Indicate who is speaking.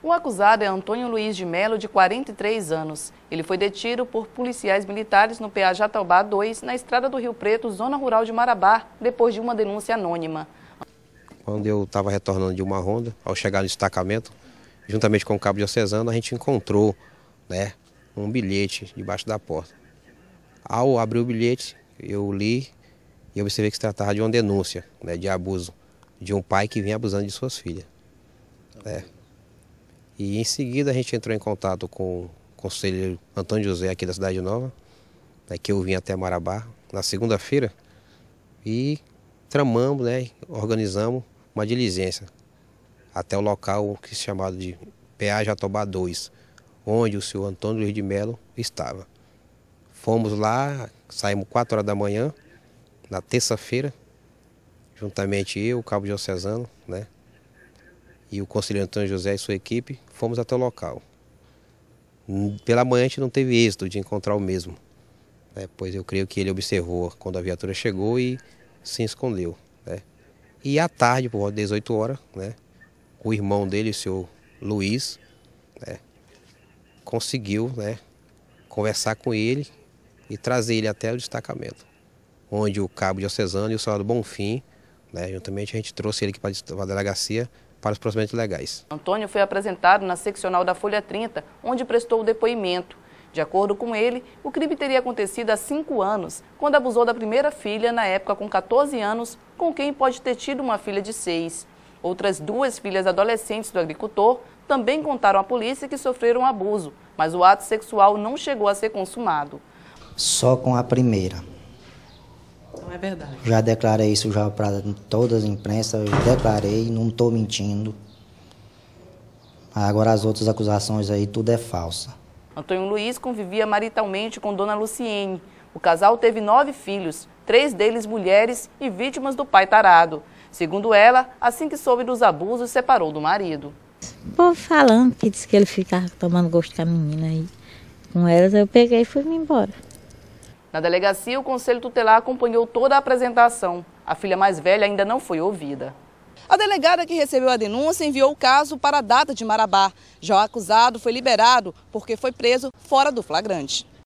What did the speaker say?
Speaker 1: O acusado é Antônio Luiz de Melo, de 43 anos. Ele foi detido por policiais militares no PA Jataubá 2, na estrada do Rio Preto, zona rural de Marabá, depois de uma denúncia anônima.
Speaker 2: Quando eu estava retornando de uma ronda, ao chegar no destacamento, juntamente com o cabo de Ocesano, a gente encontrou né, um bilhete debaixo da porta. Ao abrir o bilhete, eu li e observei que se tratava de uma denúncia né, de abuso de um pai que vinha abusando de suas filhas. É. E em seguida a gente entrou em contato com o conselheiro Antônio José aqui da Cidade Nova, né, que eu vim até Marabá na segunda-feira e tramamos, né, organizamos uma diligência até o local que se é chamado de PA Jatobá 2, onde o senhor Antônio Luiz de Melo estava. Fomos lá, saímos 4 horas da manhã, na terça-feira, juntamente eu, o cabo diocesano, né, e o conselheiro Antônio José e sua equipe fomos até o local. Pela manhã a gente não teve êxito de encontrar o mesmo, né, pois eu creio que ele observou quando a viatura chegou e se escondeu. Né. E à tarde, por volta de 18 horas, né, o irmão dele, o senhor Luiz, né? conseguiu né? conversar com ele e trazer ele até o destacamento, onde o cabo de diocesano e o senador Bonfim, né? juntamente a gente trouxe ele aqui para a delegacia para os procedimentos legais.
Speaker 1: Antônio foi apresentado na seccional da Folha 30, onde prestou o depoimento. De acordo com ele, o crime teria acontecido há cinco anos, quando abusou da primeira filha, na época com 14 anos, com quem pode ter tido uma filha de seis. Outras duas filhas adolescentes do agricultor também contaram à polícia que sofreram abuso, mas o ato sexual não chegou a ser consumado.
Speaker 3: Só com a primeira. É verdade. Já declarei isso já para todas as imprensas, eu declarei, não estou mentindo. Agora as outras acusações aí, tudo é falsa.
Speaker 1: Antônio Luiz convivia maritalmente com Dona Luciene. O casal teve nove filhos, três deles mulheres e vítimas do pai tarado. Segundo ela, assim que soube dos abusos, separou do marido.
Speaker 2: O povo falando que disse que ele ficava tomando gosto com a menina aí. Com elas eu peguei e fui-me embora.
Speaker 1: Na delegacia, o Conselho Tutelar acompanhou toda a apresentação. A filha mais velha ainda não foi ouvida. A delegada que recebeu a denúncia enviou o caso para a data de Marabá. Já o acusado foi liberado porque foi preso fora do flagrante.